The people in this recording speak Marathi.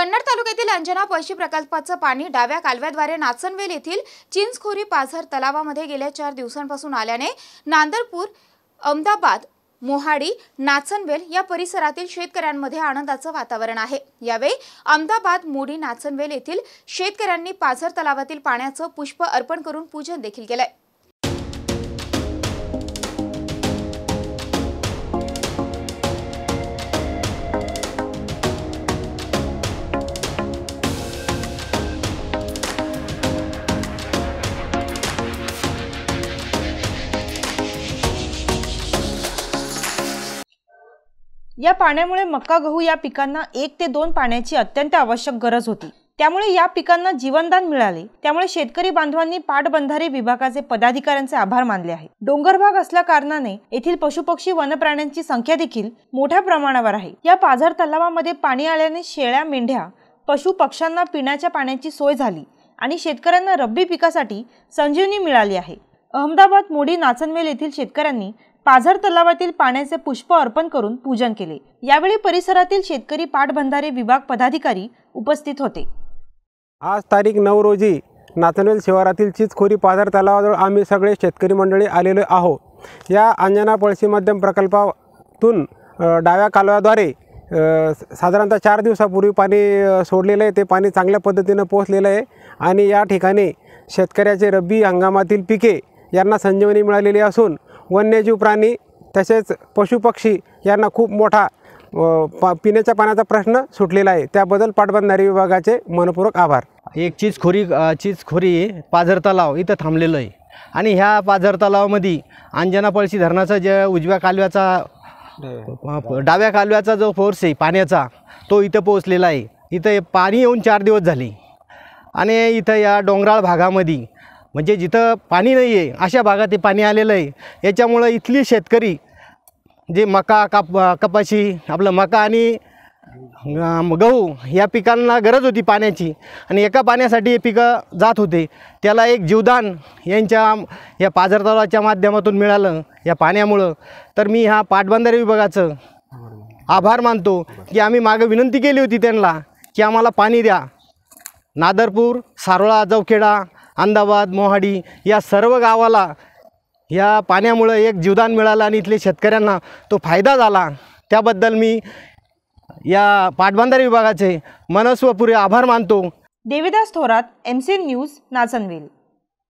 कन्नड तालुक्यातील अंजना पळशी प्रकल्पाचं पाणी डाव्या कालव्याद्वारे नाचनवेल येथील चिंचखोरी पाझर तलावामध्ये गेल्या चार दिवसांपासून आल्याने नांदरपूर अहमदाबाद मोहाडी नाचनवेल या परिसरातील शेतकऱ्यांमध्ये आनंदाचं वातावरण आहे यावेळी अहमदाबाद मोडी नाचनवेल येथील शेतकऱ्यांनी पाझर तलावातील पाण्याचं पुष्प अर्पण करून पूजन देखील केलंय या पाण्यामुळे मक्का गहू या पिकांना एक ते दोन पाण्याची अत्यंत आवश्यक गरज होती त्यामुळे या पिकांना जीवनदान मिळाले त्यामुळे शेतकरी बांधवांनी पाटबंधारे विभागाचे पदाधिकाऱ्यांचे आभार मानले आहे डोंगर भाग असल्या कारणाने येथील पशुपक्षी वनप्राण्यांची संख्या देखील मोठ्या प्रमाणावर आहे या पाझर तलावामध्ये पाणी आल्याने शेळ्या मेंढ्या पशु पक्ष्यांना पिण्याच्या पाण्याची सोय झाली आणि शेतकऱ्यांना रब्बी पिकासाठी संजीवनी मिळाली आहे अहमदाबाद मोडी नाचनवेल येथील शेतकऱ्यांनी पाझर तलावातील पाण्याचे पुष्प अर्पण करून पूजन केले यावेळी परिसरातील शेतकरी पाटबंधारे विभाग पदाधिकारी उपस्थित होते आज तारीख नऊ रोजी नाथनवेल शिवारातील चिचखोरी पाझर तलावाजवळ आम्ही सगळे शेतकरी मंडळी आलेलो आहोत या अंजना पळशी मध्यम प्रकल्पातून डाव्या कालव्याद्वारे साधारणतः चार दिवसापूर्वी पाणी सोडलेलं आहे ते पाणी चांगल्या पद्धतीनं पोचलेलं आहे आणि या ठिकाणी शेतकऱ्याचे रब्बी हंगामातील पिके यांना संजीवनी मिळालेली असून वन्यजीव प्राणी तसेच पशुपक्षी यांना खूप मोठा पिण्याच्या पाण्याचा प्रश्न सुटलेला आहे त्याबद्दल पाटबंधारी विभागाचे मनपूर्वक आभार एक चीजखोरी चीजखोरी पाझर तलाव इथं थांबलेलं आहे आणि ह्या पाझर तलावामध्ये अंजना पळशी धरणाचा ज्या उजव्या कालव्याचा डाव्या कालव्याचा जो फोर्स आहे पाण्याचा तो इथं पोहोचलेला आहे इथं पाणी येऊन चार दिवस झाले आणि इथं या डोंगराळ भागामध्ये म्हणजे जिथं पाणी नाही आहे अशा भागात हे पाणी आलेलं आहे याच्यामुळं इथली शेतकरी जे मका काप कपाशी आपलं मका आणि गहू या पिकांना गरज होती पाण्याची आणि एका पाण्यासाठी हे पिकं जात होते त्याला एक जीवदान यांच्या या पाझर माध्यमातून मिळालं या पाण्यामुळं तर मी ह्या पाटबंधारे विभागाचं आभार मानतो की आम्ही मागं विनंती केली होती त्यांना की आम्हाला पाणी द्या नादरपूर सारोळा जवखेडा अहमदाबाद मोहाडी या सर्व गावाला या पाण्यामुळं एक जीवदान मिळालं आणि इथले शेतकऱ्यांना तो फायदा झाला त्याबद्दल मी या पाटबंधारे विभागाचे मनस्वपुरे आभार मानतो Devidas Thorat M C news नाचनवेल